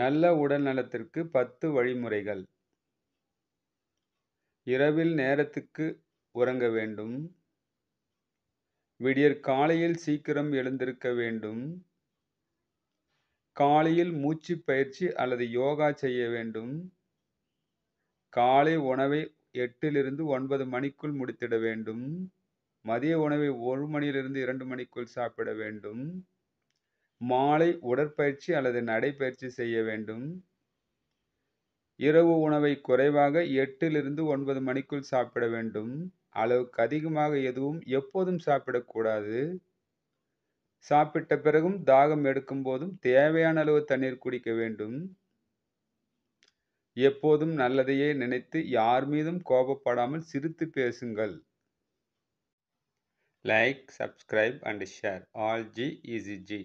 நல்ல உடல் நலத்திற்கு பத்து வழிமுறைகள் இரவில் நேரத்துக்கு உறங்க வேண்டும் விடியற் காலையில் சீக்கிரம் எழுந்திருக்க வேண்டும் காலையில் மூச்சு பயிற்சி அல்லது யோகா செய்ய வேண்டும் காலை உணவை எட்டிலிருந்து ஒன்பது மணிக்குள் முடித்திட வேண்டும் மதிய உணவை ஒரு மணியிலிருந்து இரண்டு மணிக்குள் சாப்பிட வேண்டும் மாலை உடற்பயிற்சி அல்லது நடைப்பயிற்சி செய்ய வேண்டும் இரவு உணவை குறைவாக எட்டிலிருந்து ஒன்பது மணிக்குள் சாப்பிட வேண்டும் அளவுக்கு அதிகமாக எதுவும் எப்போதும் சாப்பிடக்கூடாது சாப்பிட்ட பிறகும் தாகம் எடுக்கும் போதும் தேவையான அளவு தண்ணீர் குடிக்க வேண்டும் எப்போதும் நல்லதையே நினைத்து யார் மீதும் கோபப்படாமல் சிரித்து பேசுங்கள் like subscribe and share all ஜி இசி ஜி